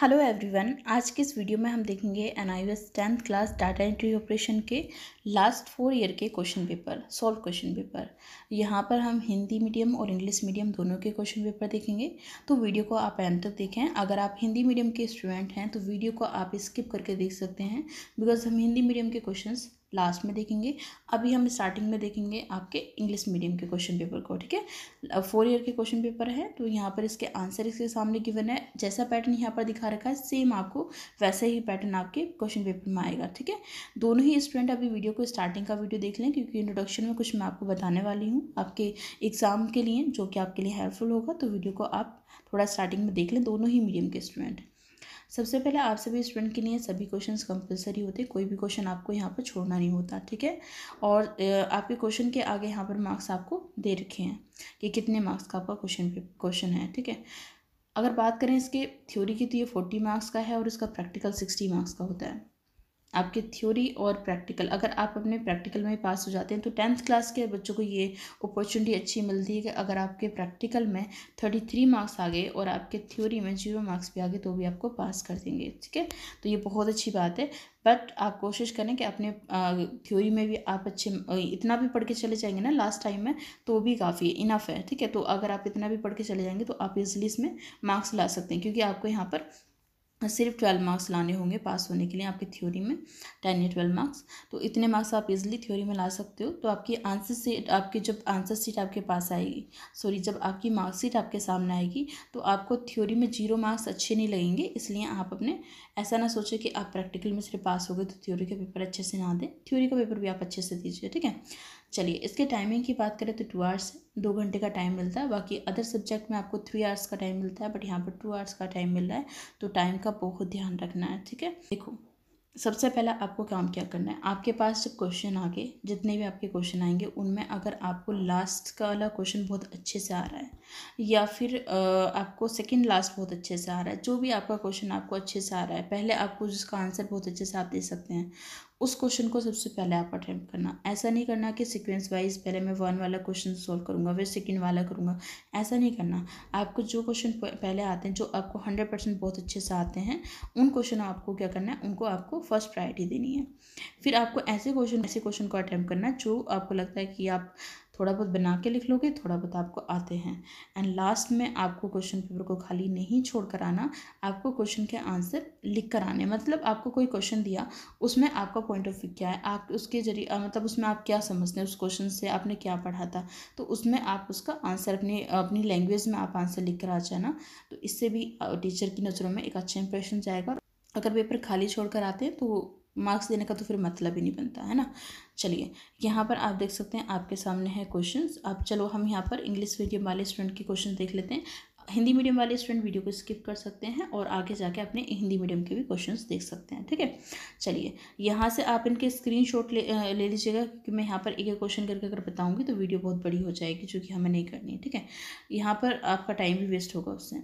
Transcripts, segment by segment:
hello everyone आज के इस वीडियो में हम देखेंगे N I S tenth class data entry operation के लास्ट फोर ईयर के question paper solve question paper यहाँ पर हम हिंदी मीडियम और इंग्लिश मीडियम दोनों के क्वेश्चन पेपर देखेंगे तो वीडियो को आप एंड तक देखें अगर आप हिंदी मीडियम के स्टूडेंट हैं तो वीडियो को आप स्किप करके देख सकते हैं बिकॉज हम हिंदी मीडियम के क्वेश्चन लास्ट में देखेंगे अभी हम स्टार्टिंग में देखेंगे आपके इंग्लिश मीडियम के क्वेश्चन पेपर को ठीक है फोर ईयर के क्वेश्चन पेपर है तो यहाँ पर इसके आंसर इसके सामने गिवन है जैसा पैटर्न यहाँ पर दिखा रखा है सेम आपको वैसे ही पैटर्न आपके क्वेश्चन पेपर में आएगा ठीक है दोनों ही स्टूडेंट अभी वीडियो को स्टार्टिंग का वीडियो देख लें क्योंकि इंट्रोडक्शन में कुछ मैं आपको बताने वाली हूँ आपके एग्ज़ाम के लिए जो कि आपके लिए हेल्पफुल होगा तो वीडियो को आप थोड़ा स्टार्टिंग में देख लें दोनों ही मीडियम के स्टूडेंट सबसे पहले आप सभी स्टूडेंट के लिए सभी क्वेश्चन कंपलसरी होते कोई भी क्वेश्चन आपको यहाँ पर छोड़ना नहीं होता ठीक है और आपके क्वेश्चन के आगे यहाँ पर मार्क्स आपको दे रखे हैं कि कितने मार्क्स का आपका क्वेश्चन क्वेश्चन है ठीक है अगर बात करें इसके थ्योरी की तो ये फोर्टी मार्क्स का है और इसका प्रैक्टिकल सिक्सटी मार्क्स का होता है आपके थ्योरी और प्रैक्टिकल अगर आप अपने प्रैक्टिकल में पास हो जाते हैं तो टेंथ क्लास के बच्चों को ये अपॉर्चुनिटी अच्छी मिलती है कि अगर आपके प्रैक्टिकल में थर्टी थ्री मार्क्स आ गए और आपके थ्योरी में जीरो मार्क्स भी आ गए तो भी आपको पास कर देंगे ठीक है तो ये बहुत अच्छी बात है बट आप कोशिश करें कि अपने थ्योरी में भी आप अच्छे इतना भी पढ़ के चले जाएंगे ना लास्ट टाइम में तो भी काफ़ी है इनफ है ठीक है तो अगर आप इतना भी पढ़ के चले जाएंगे तो आप इजली इसमें मार्क्स ला सकते हैं क्योंकि आपको यहाँ पर सिर्फ ट्वेल्व मार्क्स लाने होंगे पास होने के लिए आपकी थ्योरी में टेन या ट्वेल्व मार्क्स तो इतने मार्क्स आप इजीली थ्योरी में ला सकते हो तो आपकी आंसर सीट आपकी जब आंसर सीट आपके पास आएगी सॉरी जब आपकी मार्कशीट आपके सामने आएगी तो आपको थ्योरी में जीरो मार्क्स अच्छे नहीं लगेंगे इसलिए आप अपने ऐसा ना सोचें कि आप प्रैक्टिकल में सिर्फ पास हो गए तो थ्योरी का पेपर अच्छे से ना दें थ्योरी का पेपर भी आप अच्छे से दीजिए ठीक है चलिए इसके टाइमिंग की बात करें तो टू आवर्स दो घंटे का टाइम मिलता है बाकी अदर सब्जेक्ट में आपको थ्री आवर्स का टाइम मिलता है बट यहाँ पर टू आवर्स का टाइम मिल रहा है तो टाइम का बहुत ध्यान रखना है ठीक है देखो सबसे पहला आपको काम क्या करना है आपके पास जब क्वेश्चन आ गए जितने भी आपके क्वेश्चन आएंगे उनमें अगर आपको लास्ट का वाला क्वेश्चन बहुत अच्छे से आ रहा है या फिर आपको सेकंड लास्ट बहुत अच्छे से आ रहा है जो भी आपका क्वेश्चन आपको अच्छे से आ रहा है पहले आपको जिसका आंसर बहुत अच्छे से आप दे सकते हैं उस क्वेश्चन को सबसे पहले आप अटैम्प्ट करना ऐसा नहीं करना कि सीक्वेंस वाइज पहले मैं वन वाला क्वेश्चन सोल्व करूँगा फिर सेकेंड वाला करूँगा ऐसा नहीं करना आपको जो क्वेश्चन पहले आते हैं जो आपको हंड्रेड परसेंट बहुत अच्छे से आते हैं उन क्वेश्चन आपको क्या करना है उनको आपको फर्स्ट प्रायोरिटी देनी है फिर आपको ऐसे क्वेश्चन ऐसे क्वेश्चन को अटैम्प्ट करना जो आपको लगता है कि आप थोड़ा बहुत बना के लिख लोगे थोड़ा बहुत आपको आते हैं एंड लास्ट में आपको क्वेश्चन पेपर को खाली नहीं छोड़ कर आना आपको क्वेश्चन के आंसर लिख कर आने मतलब आपको कोई क्वेश्चन दिया उसमें आपका पॉइंट ऑफ व्यू क्या है आप उसके जरिए मतलब उसमें आप क्या समझते हैं उस क्वेश्चन से आपने क्या पढ़ा था तो उसमें आप उसका आंसर अपनी अपनी लैंग्वेज में आप आंसर लिख कर आ जाना तो इससे भी टीचर की नज़रों में एक अच्छा इंप्रेशन जाएगा अगर पेपर खाली छोड़ कर आते हैं तो मार्क्स देने का तो फिर मतलब ही नहीं बनता है ना चलिए यहाँ पर आप देख सकते हैं आपके सामने है क्वेश्चंस आप चलो हम यहाँ पर इंग्लिश मीडियम वाले स्टूडेंट के क्वेश्चन देख लेते हैं हिंदी मीडियम वाले स्टूडेंट वीडियो को स्किप कर सकते हैं और आगे जाके अपने हिंदी मीडियम के भी क्वेश्चन देख सकते हैं ठीक है चलिए यहाँ से आप इनके स्क्रीन शॉट ले, ले लीजिएगा क्योंकि मैं यहाँ पर एक एक क्वेश्चन करके अगर बताऊँगी तो वीडियो बहुत बड़ी हो जाएगी जो कि हमें नहीं करनी है ठीक है यहाँ पर आपका टाइम भी वेस्ट होगा उससे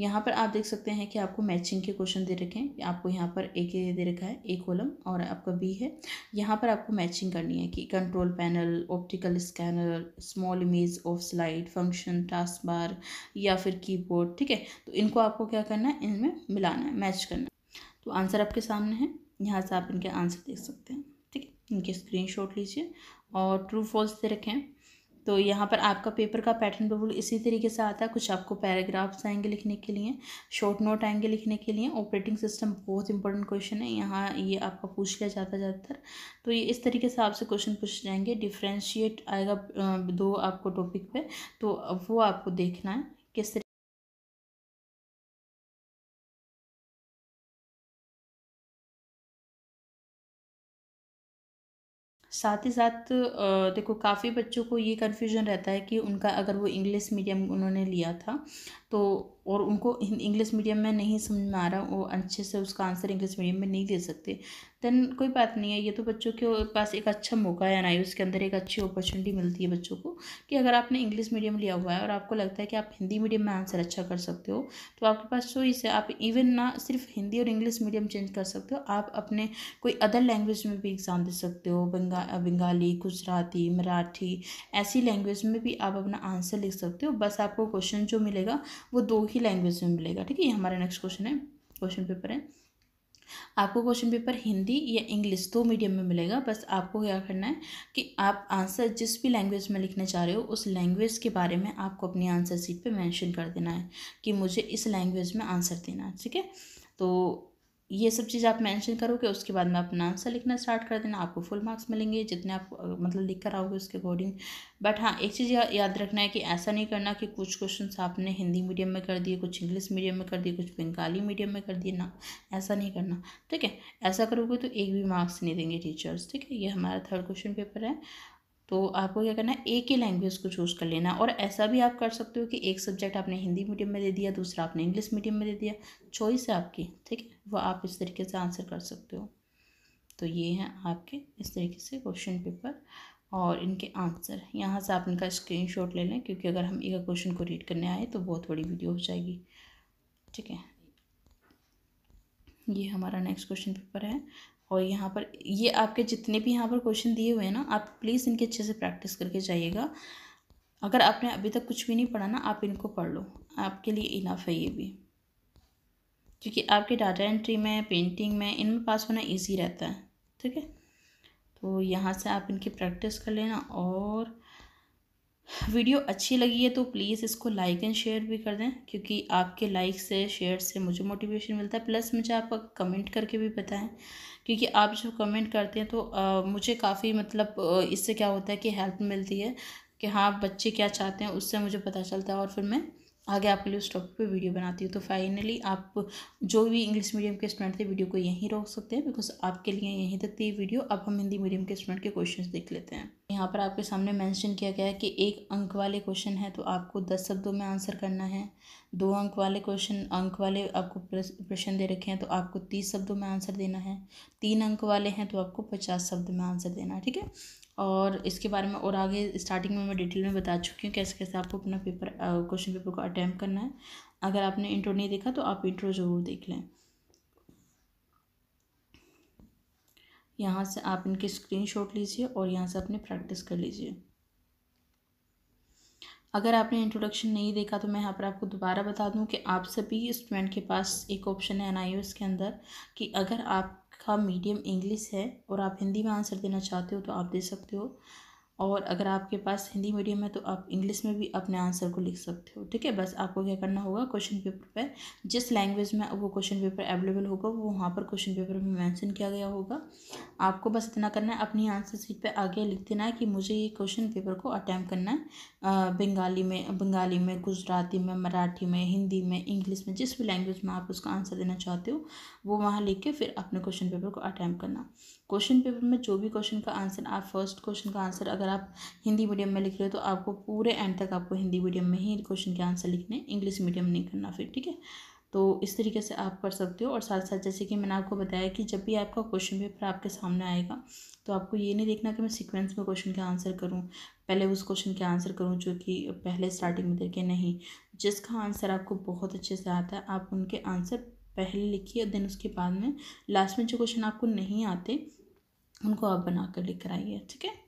यहाँ पर आप देख सकते हैं कि आपको मैचिंग के क्वेश्चन दे रखे हैं आपको यहाँ पर एक ए दे रखा है ए कॉलम और आपका बी है यहाँ पर आपको मैचिंग करनी है कि control panel optical scanner small image of slide function task bar या फिर कीबोर्ड ठीक है तो इनको आपको क्या करना है इनमें मिलाना है मैच करना है तो आंसर आपके सामने है यहाँ से आप इनके आंसर देख सकते हैं ठीक है इनके स्क्रीन शॉट लीजिए और ट्रू फॉल्स दे रखें तो यहाँ पर आपका पेपर का पैटर्न बिल्कुल इसी तरीके से आता है कुछ आपको पैराग्राफ्स आएंगे लिखने के लिए शॉर्ट नोट आएंगे लिखने के लिए ऑपरेटिंग सिस्टम बहुत इंपॉर्टेंट क्वेश्चन है यहाँ ये आपका पूछ लिया जाता है ज़्यादातर तो ये इस तरीके से आपसे क्वेश्चन पूछ जाएंगे डिफ्रेंशिएट आएगा दो आपको टॉपिक पर तो वो आपको देखना है किस तरीके साथ ही साथ देखो काफ़ी बच्चों को ये कन्फ्यूजन रहता है कि उनका अगर वो इंग्लिश मीडियम उन्होंने लिया था तो और उनको इंग्लिश मीडियम में नहीं समझ में आ रहा वो अच्छे से उसका आंसर इंग्लिश मीडियम में नहीं दे सकते देन कोई बात नहीं है ये तो बच्चों के पास एक अच्छा मौका है ना उसके अंदर एक अच्छी अपॉर्चुनिटी मिलती है बच्चों को कि अगर आपने इंग्लिश मीडियम लिया हुआ है और आपको लगता है कि आप हिंदी मीडियम में आंसर अच्छा कर सकते हो तो आपके पास चॉइस तो है आप इवन ना सिर्फ हिंदी और इंग्लिश मीडियम चेंज कर सकते हो आप अपने कोई अदर लैंग्वेज में भी एग्ज़ाम दे सकते हो बंगा बंगाली गुजराती मराठी ऐसी लैंग्वेज में भी आप अपना आंसर लिख सकते हो बस आपको क्वेश्चन जो मिलेगा वो दो ही लैंग्वेज में मिलेगा ठीक है ये हमारा नेक्स्ट क्वेश्चन है क्वेश्चन पेपर है आपको क्वेश्चन पेपर हिंदी या इंग्लिश दो मीडियम में मिलेगा बस आपको क्या करना है कि आप आंसर जिस भी लैंग्वेज में लिखना चाह रहे हो उस लैंग्वेज के बारे में आपको अपनी आंसर सीट पे मेंशन कर देना है कि मुझे इस लैंग्वेज में आंसर देना है ठीक है तो ये सब चीज़ आप मेंशन करोगे उसके बाद में अपना आंसर लिखना स्टार्ट कर देना आपको फुल मार्क्स मिलेंगे जितने आप मतलब लिख कर आओगे उसके अकॉर्डिंग बट हाँ एक चीज़ या, याद रखना है कि ऐसा नहीं करना कि कुछ क्वेश्चन आपने हिंदी मीडियम में कर दिए कुछ इंग्लिश मीडियम में कर दिए कुछ बंगाली मीडियम में कर दिए ना ऐसा नहीं करना ठीक है ऐसा करोगे तो एक भी मार्क्स नहीं देंगे टीचर्स ठीक है ये हमारा थर्ड क्वेश्चन पेपर है तो आपको क्या करना है एक ही लैंग्वेज को चूज़ कर लेना और ऐसा भी आप कर सकते हो कि एक सब्जेक्ट आपने हिंदी मीडियम में दे दिया दूसरा आपने इंग्लिश मीडियम में दे दिया चॉइस है आपकी ठीक है वो आप इस तरीके से आंसर कर सकते हो तो ये हैं आपके इस तरीके से क्वेश्चन पेपर और इनके आंसर यहाँ से आप इनका शॉट ले लें क्योंकि अगर हम एक क्वेश्चन को रीड करने आए तो बहुत बड़ी वीडियो हो जाएगी ठीक है ये हमारा नेक्स्ट क्वेश्चन पेपर है और यहाँ पर ये आपके जितने भी यहाँ पर क्वेश्चन दिए हुए हैं ना आप प्लीज़ इनके अच्छे से प्रैक्टिस करके जाइएगा अगर आपने अभी तक कुछ भी नहीं पढ़ा ना आप इनको पढ़ लो आपके लिए इनाफ है ये भी क्योंकि आपके डाटा एंट्री में पेंटिंग में इनमें पास होना ईजी रहता है ठीक है तो यहाँ से आप इनकी प्रैक्टिस कर लेना और वीडियो अच्छी लगी है तो प्लीज़ इसको लाइक एंड शेयर भी कर दें क्योंकि आपके लाइक से शेयर से मुझे मोटिवेशन मिलता है प्लस मुझे आप कमेंट करके भी बताएं क्योंकि आप जो कमेंट करते हैं तो आ, मुझे काफ़ी मतलब इससे क्या होता है कि हेल्प मिलती है कि हाँ बच्चे क्या चाहते हैं उससे मुझे पता चलता है और फिर मैं आगे आपके लिए उस टॉपिक पे वीडियो बनाती हूँ तो फाइनली आप जो भी इंग्लिश मीडियम के स्टूडेंट थे वीडियो को यहीं रोक सकते हैं बिकॉज आपके लिए यहीं तक थी वीडियो अब हम हिंदी मीडियम के स्टूडेंट के क्वेश्चंस देख लेते हैं यहाँ पर आपके सामने मेंशन किया गया है कि एक अंक वाले क्वेश्चन है तो आपको दस शब्दों में आंसर करना है दो अंक वाले क्वेश्चन अंक वाले आपको प्रश्न दे रखे हैं तो आपको तीस शब्दों में आंसर देना है तीन अंक वाले हैं तो आपको पचास शब्द में आंसर देना है ठीक है और इसके बारे में और आगे स्टार्टिंग में मैं डिटेल में बता चुकी हूँ कैसे कैसे आपको अपना पेपर क्वेश्चन पेपर को अटैम्प्ट करना है अगर आपने इंट्रो नहीं देखा तो आप इंट्रो ज़रूर देख लें यहाँ से आप इनके स्क्रीन लीजिए और यहाँ से अपने प्रैक्टिस कर लीजिए अगर आपने इंट्रोडक्शन नहीं देखा तो मैं यहाँ पर आपको दोबारा बता दूँ कि आप सभी स्टूडेंट के पास एक ऑप्शन है एन के अंदर कि अगर आप का मीडियम इंग्लिश है और आप हिंदी में आंसर देना चाहते हो तो आप दे सकते हो और अगर आपके पास हिंदी मीडियम है तो आप इंग्लिश में भी अपने आंसर को लिख सकते हो ठीक है बस आपको क्या करना होगा क्वेश्चन पेपर पर जिस लैंग्वेज में वो क्वेश्चन पेपर अवेलेबल होगा वो वहाँ पर क्वेश्चन पेपर में मेंशन किया गया होगा आपको बस इतना करना है अपनी आंसर सीट पर आगे लिख देना है कि मुझे ये क्वेश्चन पेपर को अटैम्प करना है बंगाली में बंगाली में गुजराती में मराठी में हिंदी में इंग्लिश में जिस भी लैंग्वेज में आप उसका आंसर देना चाहते हो वो वहाँ लिख के फिर अपने क्वेश्चन पेपर को अटैम्प करना क्वेश्चन पेपर में जो भी क्वेश्चन का आंसर आप फर्स्ट क्वेश्चन का आंसर अगर आप हिंदी मीडियम में लिख रहे हो तो आपको पूरे एंड तक आपको हिंदी मीडियम में ही क्वेश्चन के आंसर लिखने इंग्लिश मीडियम नहीं करना फिर ठीक है तो इस तरीके से आप कर सकते हो और साथ साथ जैसे कि मैंने आपको बताया कि जब भी आपका क्वेश्चन पेपर आपके सामने आएगा तो आपको ये नहीं देखना कि मैं सीक्वेंस में क्वेश्चन के आंसर करूँ पहले उस क्वेश्चन के आंसर करूँ जो कि पहले स्टार्टिंग में देखे नहीं जिसका आंसर आपको बहुत अच्छे से आता है आप उनके आंसर पहले लिखिए देन उसके बाद में लास्ट में जो क्वेश्चन आपको नहीं आते उनको आप बना कर लेकर आइए ठीक है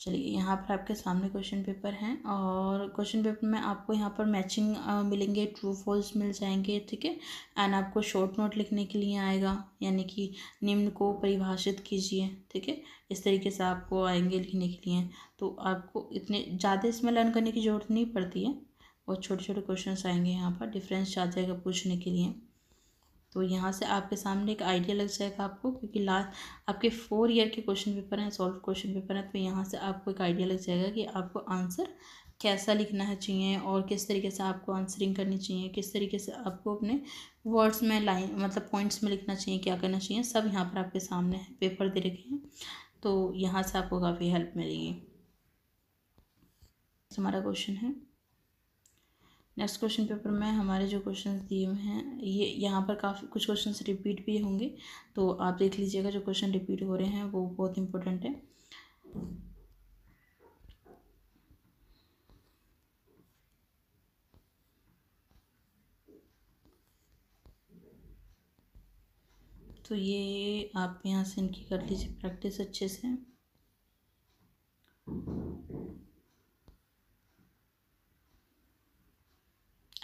चलिए यहाँ पर आपके सामने क्वेश्चन पेपर हैं और क्वेश्चन पेपर में आपको यहाँ पर मैचिंग मिलेंगे ट्रू फॉल्स मिल जाएंगे ठीक है एंड आपको शॉर्ट नोट लिखने के लिए आएगा यानी कि निम्न को परिभाषित कीजिए ठीक है इस तरीके से आपको आएंगे लिखने के लिए तो आपको इतने ज़्यादा इसमें लर्न करने की ज़रूरत नहीं पड़ती है और छोटे छोटे क्वेश्चन आएंगे यहाँ पर डिफरेंस आ जाएगा पूछने के लिए तो यहाँ से आपके सामने एक आइडिया लग जाएगा आपको क्योंकि लास्ट आपके फोर ईयर के क्वेश्चन पेपर हैं सॉल्व क्वेश्चन पेपर हैं तो यहाँ से आपको एक आइडिया लग जाएगा कि आपको आंसर कैसा लिखना है चाहिए और किस तरीके से आपको आंसरिंग करनी चाहिए किस तरीके से आपको अपने वर्ड्स में लाइन मतलब पॉइंट्स में लिखना चाहिए क्या करना चाहिए सब यहाँ पर आपके सामने है पेपर दे रखे हैं तो यहाँ से आपको काफ़ी हेल्प मिलेगी हमारा क्वेश्चन है नेक्स्ट क्वेश्चन पेपर में हमारे जो क्वेश्चन दिए हुए हैं ये यहाँ पर काफ़ी कुछ क्वेश्चन रिपीट भी होंगे तो आप देख लीजिएगा जो क्वेश्चन रिपीट हो रहे हैं वो बहुत इंपॉर्टेंट है तो ये आप यहाँ से इनकी कर लीजिए प्रैक्टिस अच्छे से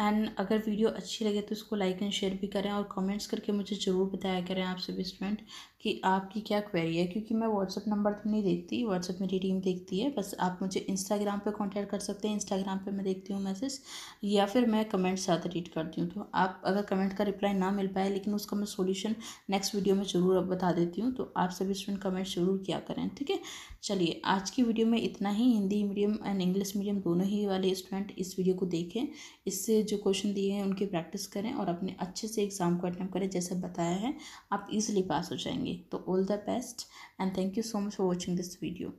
एंड अगर वीडियो अच्छी लगे तो इसको लाइक एंड शेयर भी करें और कमेंट्स करके मुझे ज़रूर बताया करें आप सभी स्टूडेंट कि आपकी क्या क्वेरी है क्योंकि मैं व्हाट्सअप नंबर तो नहीं देखती व्हाट्सअप मेरी टीम देखती है बस आप मुझे इंस्टाग्राम पे कांटेक्ट कर सकते हैं इंस्टाग्राम पे मैं देखती हूँ मैसेज या फिर मैं कमेंट्स ज़्यादा रीड करती हूँ तो आप अगर कमेंट का रिप्लाई ना मिल पाए लेकिन उसका मैं सोल्यूशन नेक्स्ट वीडियो में ज़रूर बता देती हूँ तो आप सभी स्टूडेंट कमेंट ज़रूर किया करें ठीक है चलिए आज की वीडियो में इतना ही Hindi medium and English medium दोनों ही वाले स्टूडेंट इस वीडियो को देखें इससे जो क्वेश्चन दिए हैं उनकी प्रैक्टिस करें और अपने अच्छे से एग्ज़ाम को अटैम्प करें जैसे बताया है आप इजिली पास हो जाएंगे तो all the best and thank you so much for watching this video